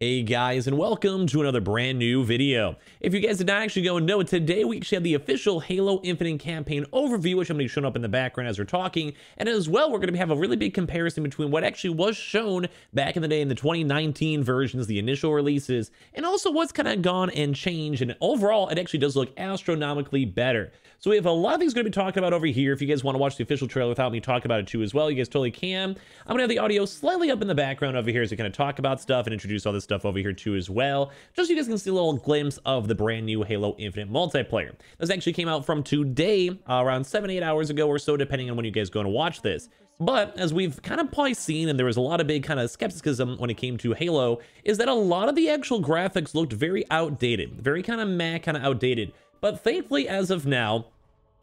Hey guys, and welcome to another brand new video. If you guys did not actually go and know, today we actually have the official Halo Infinite campaign overview, which I'm going to be showing up in the background as we're talking. And as well, we're going to have a really big comparison between what actually was shown back in the day in the 2019 versions, the initial releases, and also what's kind of gone and changed. And overall, it actually does look astronomically better. So we have a lot of things going to be talking about over here. If you guys want to watch the official trailer without me talking about it too as well, you guys totally can. I'm going to have the audio slightly up in the background over here as we kind of talk about stuff and introduce all this stuff over here too as well, just so you guys can see a little glimpse of the brand new Halo Infinite multiplayer. This actually came out from today, uh, around 7, 8 hours ago or so, depending on when you guys go and watch this. But as we've kind of probably seen, and there was a lot of big kind of skepticism when it came to Halo, is that a lot of the actual graphics looked very outdated, very kind of meh, kind of outdated. But thankfully, as of now,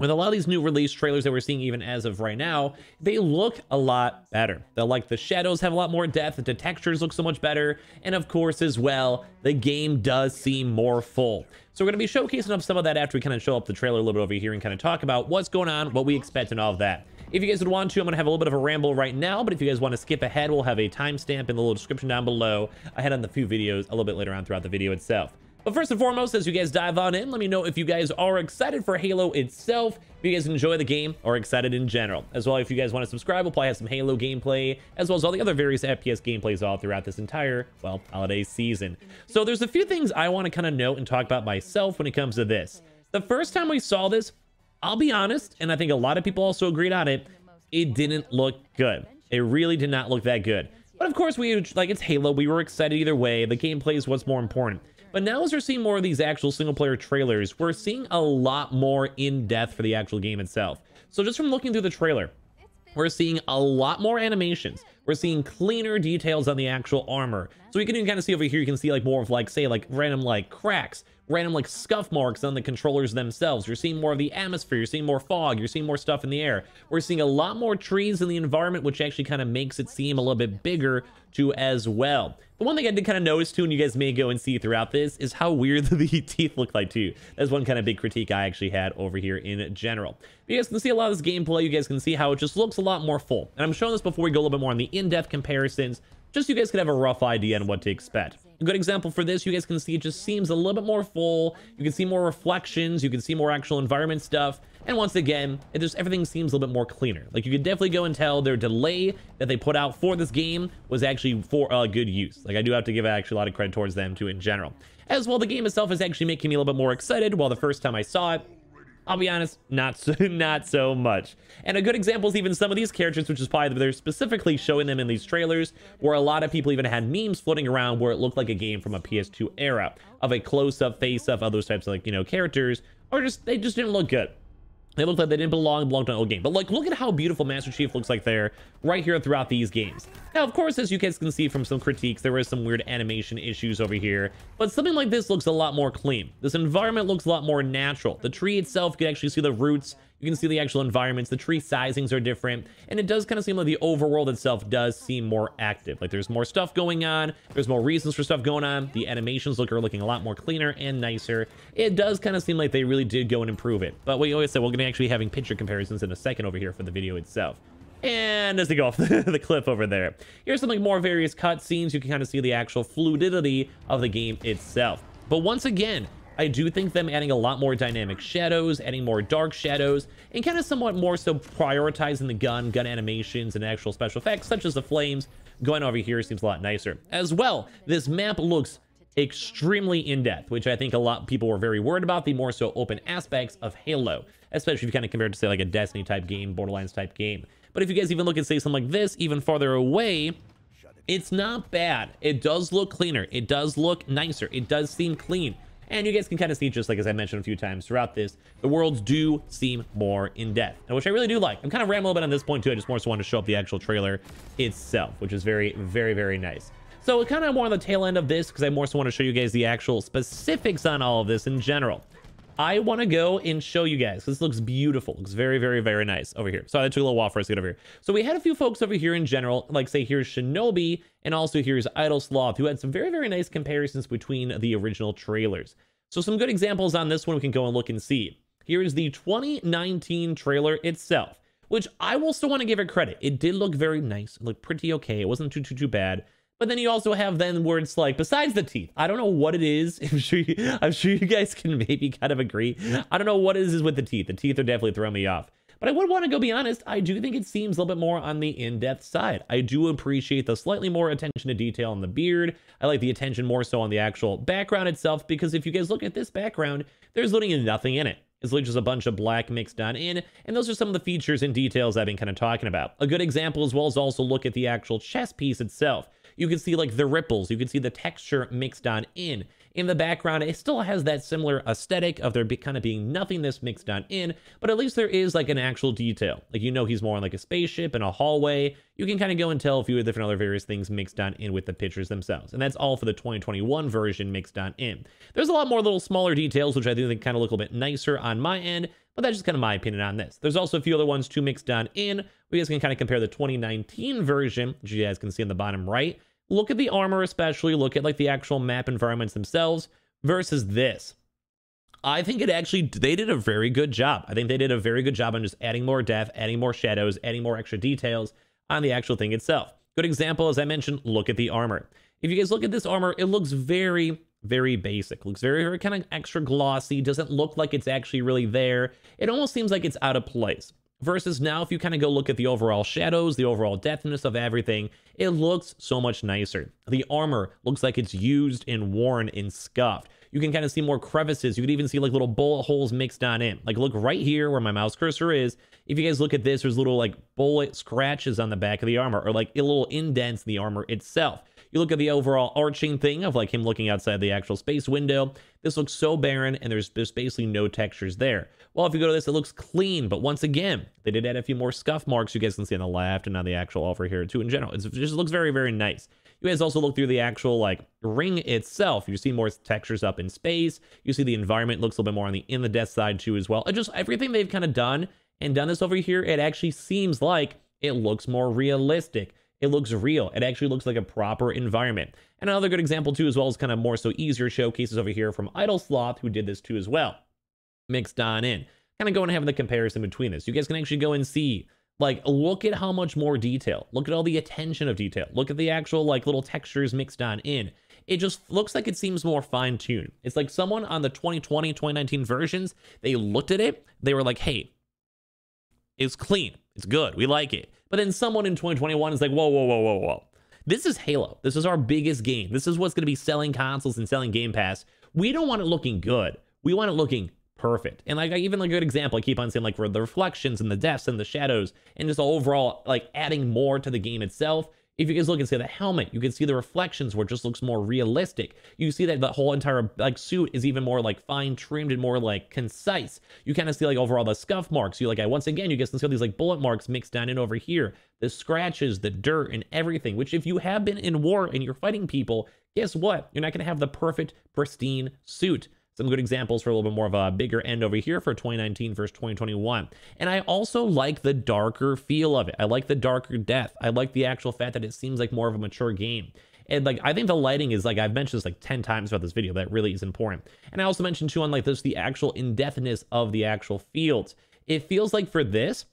with a lot of these new release trailers that we're seeing even as of right now, they look a lot better. They're like the shadows have a lot more depth, the textures look so much better, and of course as well, the game does seem more full. So we're going to be showcasing up some of that after we kind of show up the trailer a little bit over here and kind of talk about what's going on, what we expect and all of that. If you guys would want to, I'm going to have a little bit of a ramble right now, but if you guys want to skip ahead, we'll have a timestamp in the little description down below ahead on the few videos a little bit later on throughout the video itself. But first and foremost, as you guys dive on in, let me know if you guys are excited for Halo itself, if you guys enjoy the game, or excited in general. As well, if you guys want to subscribe, we'll probably have some Halo gameplay, as well as all the other various FPS gameplays all throughout this entire, well, holiday season. So there's a few things I want to kind of note and talk about myself when it comes to this. The first time we saw this, I'll be honest, and I think a lot of people also agreed on it, it didn't look good. It really did not look that good. But of course, we like it's Halo. We were excited either way. The gameplay is what's more important. But now as we're seeing more of these actual single player trailers, we're seeing a lot more in depth for the actual game itself. So just from looking through the trailer, we're seeing a lot more animations. We're seeing cleaner details on the actual armor. So you can even kind of see over here, you can see like more of like, say like random like cracks random like scuff marks on the controllers themselves. You're seeing more of the atmosphere. You're seeing more fog. You're seeing more stuff in the air. We're seeing a lot more trees in the environment, which actually kind of makes it seem a little bit bigger too as well. The one thing I did kind of notice too, and you guys may go and see throughout this, is how weird the teeth look like too. That's one kind of big critique I actually had over here in general. But you guys can see a lot of this gameplay. You guys can see how it just looks a lot more full. And I'm showing this before we go a little bit more on the in-depth comparisons, just so you guys can have a rough idea on what to expect. A good example for this, you guys can see it just seems a little bit more full. You can see more reflections. You can see more actual environment stuff. And once again, it just everything seems a little bit more cleaner. Like you could definitely go and tell their delay that they put out for this game was actually for uh, good use. Like I do have to give actually a lot of credit towards them too in general. As well, the game itself is actually making me a little bit more excited. While the first time I saw it, I'll be honest, not so, not so much. And a good example is even some of these characters, which is probably they're specifically showing them in these trailers, where a lot of people even had memes floating around where it looked like a game from a PS2 era of a close-up, face-up, other types of like, you know, characters, or just, they just didn't look good. They looked like they didn't belong, belonged to an old game. But like, look at how beautiful Master Chief looks like there, right here throughout these games. Now, of course, as you guys can see from some critiques, there is some weird animation issues over here. But something like this looks a lot more clean. This environment looks a lot more natural. The tree itself, you can actually see the roots you can see the actual environments, the tree sizings are different, and it does kind of seem like the overworld itself does seem more active. Like there's more stuff going on, there's more reasons for stuff going on, the animations look are looking a lot more cleaner and nicer. It does kind of seem like they really did go and improve it. But we always said we're going to actually having picture comparisons in a second over here for the video itself. And as they go off the cliff over there, here's some like more various cutscenes. You can kind of see the actual fluidity of the game itself. But once again, I do think them adding a lot more dynamic shadows, adding more dark shadows, and kind of somewhat more so prioritizing the gun, gun animations, and actual special effects, such as the flames, going over here seems a lot nicer. As well, this map looks extremely in-depth, which I think a lot of people were very worried about, the more so open aspects of Halo, especially if you kind of compare it to, say, like a Destiny-type game, Borderlands-type game. But if you guys even look at, say, something like this, even farther away, it's not bad. It does look cleaner. It does look nicer. It does seem clean. And you guys can kind of see, just like as I mentioned a few times throughout this, the worlds do seem more in depth, which I really do like. I'm kind of rambling a bit on this point too. I just more so wanted to show up the actual trailer itself, which is very, very, very nice. So kind of more on the tail end of this because I more so want to show you guys the actual specifics on all of this in general. I want to go and show you guys. This looks beautiful. looks very, very, very nice over here. So I took a little while for us to get over here. So we had a few folks over here in general, like say here's Shinobi and also here's Idle Sloth, who had some very, very nice comparisons between the original trailers. So some good examples on this one we can go and look and see. Here is the 2019 trailer itself, which I will still want to give it credit. It did look very nice. It looked pretty okay. It wasn't too, too, too bad. But then you also have then words like besides the teeth. I don't know what it is. I'm sure you, I'm sure you guys can maybe kind of agree. I don't know what it is with the teeth. The teeth are definitely throwing me off. But I would want to go be honest, I do think it seems a little bit more on the in-depth side. I do appreciate the slightly more attention to detail on the beard. I like the attention more so on the actual background itself, because if you guys look at this background, there's literally nothing in it. It's literally just a bunch of black mixed on in, and those are some of the features and details I've been kind of talking about. A good example as well is also look at the actual chest piece itself. You can see like the ripples. You can see the texture mixed on in. In the background, it still has that similar aesthetic of there be, kind of being nothingness mixed on in, but at least there is like an actual detail. Like, you know, he's more on like a spaceship in a hallway. You can kind of go and tell a few of different other various things mixed on in with the pictures themselves. And that's all for the 2021 version mixed on in. There's a lot more little smaller details, which I do think kind of look a little bit nicer on my end, but that's just kind of my opinion on this. There's also a few other ones too mixed on in. We guys can kind of compare the 2019 version, which you guys can see in the bottom right, look at the armor especially, look at like the actual map environments themselves versus this. I think it actually, they did a very good job. I think they did a very good job on just adding more depth, adding more shadows, adding more extra details on the actual thing itself. Good example, as I mentioned, look at the armor. If you guys look at this armor, it looks very, very basic. Looks very, very kind of extra glossy. Doesn't look like it's actually really there. It almost seems like it's out of place. Versus now, if you kind of go look at the overall shadows, the overall depthness of everything, it looks so much nicer. The armor looks like it's used and worn and scuffed. You can kind of see more crevices. You could even see like little bullet holes mixed on in. Like look right here where my mouse cursor is. If you guys look at this, there's little like bullet scratches on the back of the armor or like little indents in the armor itself. You look at the overall arching thing of like him looking outside the actual space window. This looks so barren and there's just basically no textures there. Well, if you go to this, it looks clean. But once again, they did add a few more scuff marks you guys can see on the left and on the actual offer here too in general. It's, it just looks very, very nice. You guys also look through the actual like ring itself. You see more textures up in space. You see the environment looks a little bit more on the in the death side too as well. And just everything they've kind of done and done this over here, it actually seems like it looks more realistic. It looks real. It actually looks like a proper environment. And another good example too, as well, is kind of more so easier showcases over here from Idle Sloth, who did this too as well. Mixed on in. Kind of going and having the comparison between this. You guys can actually go and see like, look at how much more detail. Look at all the attention of detail. Look at the actual, like, little textures mixed on in. It just looks like it seems more fine tuned. It's like someone on the 2020, 2019 versions, they looked at it. They were like, hey, it's clean. It's good. We like it. But then someone in 2021 is like, whoa, whoa, whoa, whoa, whoa. This is Halo. This is our biggest game. This is what's going to be selling consoles and selling Game Pass. We don't want it looking good. We want it looking perfect. And like even like a good example, I keep on saying like for the reflections and the depths and the shadows and just overall like adding more to the game itself if you guys look and see the helmet, you can see the reflections where it just looks more realistic. You see that the whole entire like suit is even more like fine trimmed and more like concise. You kind of see like overall the scuff marks. You like I once again you get can see these like bullet marks mixed down in over here, the scratches, the dirt, and everything. Which if you have been in war and you're fighting people, guess what? You're not gonna have the perfect pristine suit some good examples for a little bit more of a bigger end over here for 2019 versus 2021. And I also like the darker feel of it. I like the darker death. I like the actual fact that it seems like more of a mature game. And like I think the lighting is like I've mentioned this like 10 times about this video, that really is important. And I also mentioned too on like this the actual in-depthness of the actual fields. It feels like for this,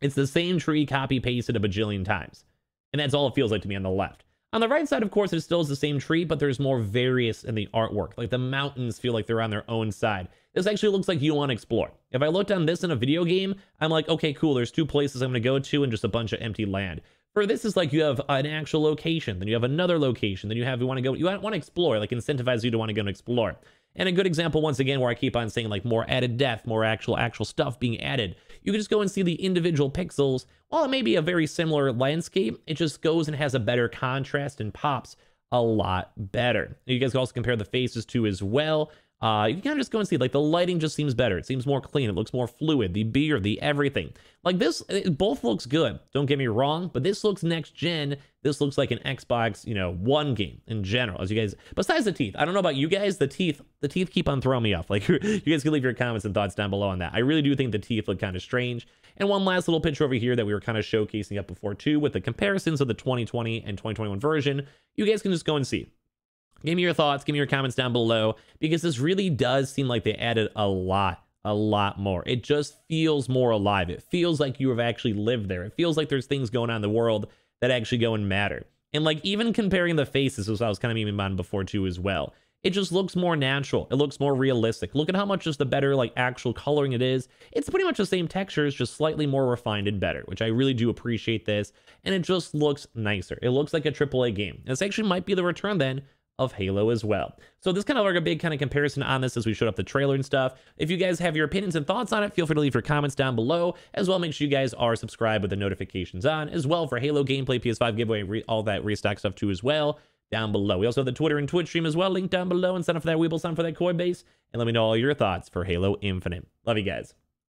it's the same tree copy pasted a bajillion times. And that's all it feels like to me on the left. On the right side, of course, it still is the same tree, but there's more various in the artwork. Like the mountains feel like they're on their own side. This actually looks like you want to explore. If I looked on this in a video game, I'm like, okay, cool. There's two places I'm going to go to and just a bunch of empty land. For this is like you have an actual location, then you have another location, then you have you want to go, you want to explore, like incentivize you to want to go and explore. And a good example, once again, where I keep on saying like more added depth, more actual actual stuff being added you can just go and see the individual pixels. While it may be a very similar landscape, it just goes and has a better contrast and pops a lot better. You guys can also compare the faces too as well. Uh, you can kind of just go and see, like, the lighting just seems better. It seems more clean. It looks more fluid. The beer, the everything. Like, this, it eh, both looks good. Don't get me wrong, but this looks next-gen. This looks like an Xbox, you know, One game in general, as you guys, besides the teeth. I don't know about you guys, the teeth, the teeth keep on throwing me off. Like, you guys can leave your comments and thoughts down below on that. I really do think the teeth look kind of strange. And one last little picture over here that we were kind of showcasing up before, too, with the comparisons of the 2020 and 2021 version. You guys can just go and see. Give me your thoughts. Give me your comments down below because this really does seem like they added a lot, a lot more. It just feels more alive. It feels like you have actually lived there. It feels like there's things going on in the world that actually go and matter. And like even comparing the faces, which I was kind of even on before too as well. It just looks more natural. It looks more realistic. Look at how much just the better like actual coloring it is. It's pretty much the same textures, just slightly more refined and better, which I really do appreciate this. And it just looks nicer. It looks like a AAA game. This actually might be the return then of Halo as well. So this kind of like a big kind of comparison on this as we showed up the trailer and stuff. If you guys have your opinions and thoughts on it, feel free to leave your comments down below. As well, make sure you guys are subscribed with the notifications on as well for Halo gameplay, PS5 giveaway, all that restock stuff too as well down below. We also have the Twitter and Twitch stream as well. Link down below and sign up for that Weeble, sign up for that Koi base, and let me know all your thoughts for Halo Infinite. Love you guys.